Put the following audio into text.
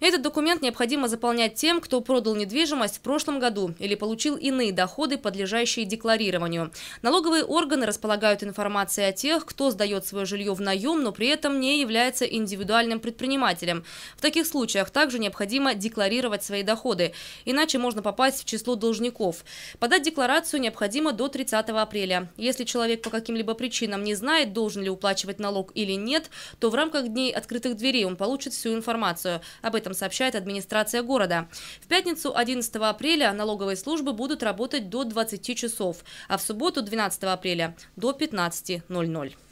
Этот документ необходимо заполнять тем, кто продал недвижимость в прошлом году или получил иные доходы, подлежащие декларированию. Налоговые органы располагают информацией о тех, кто сдает свое жилье в наем, но при этом не является индивидуальным предпринимателем. В таких случаях также необходимо декларировать свои доходы, иначе можно попасть в число должников. Подать декларацию необходимо до 30 апреля. Если человек по каким-либо причинам не знает, должен ли уплачивать налог или нет, то в рамках дней открытых дверей он получит всю информацию. Об этом этом сообщает администрация города. В пятницу 11 апреля налоговые службы будут работать до 20 часов, а в субботу 12 апреля до 15.00.